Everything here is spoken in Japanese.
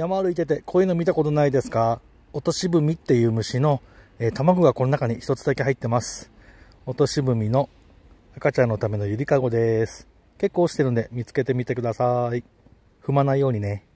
山歩いてて、こういうの見たことないですか落としブみっていう虫の、えー、卵がこの中に一つだけ入ってます。落としブみの赤ちゃんのためのゆりかごです。結構落ちてるんで見つけてみてください。踏まないようにね。